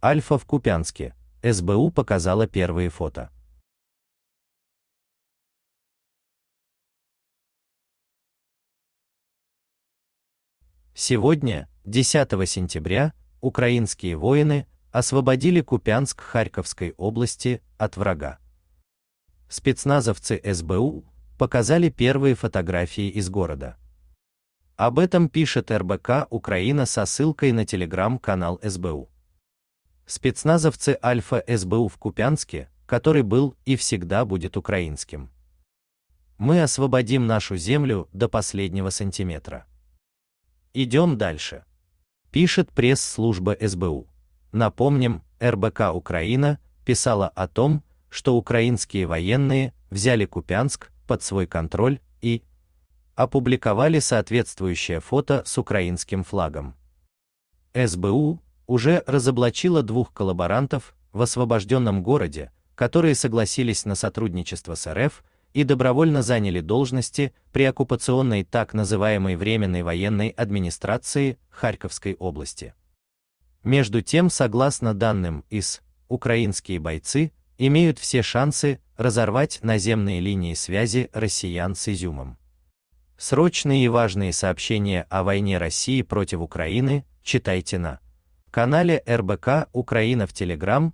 Альфа в Купянске. СБУ показала первые фото. Сегодня, 10 сентября, украинские воины освободили Купянск Харьковской области от врага. Спецназовцы СБУ показали первые фотографии из города. Об этом пишет РБК Украина со ссылкой на телеграм-канал СБУ спецназовцы Альфа СБУ в Купянске, который был и всегда будет украинским. Мы освободим нашу землю до последнего сантиметра. Идем дальше. Пишет пресс-служба СБУ. Напомним, РБК Украина писала о том, что украинские военные взяли Купянск под свой контроль и опубликовали соответствующее фото с украинским флагом. СБУ уже разоблачила двух коллаборантов в освобожденном городе, которые согласились на сотрудничество с РФ и добровольно заняли должности при оккупационной так называемой Временной военной администрации Харьковской области. Между тем, согласно данным из украинские бойцы имеют все шансы разорвать наземные линии связи россиян с Изюмом. Срочные и важные сообщения о войне России против Украины читайте на канале РБК Украина в Телеграм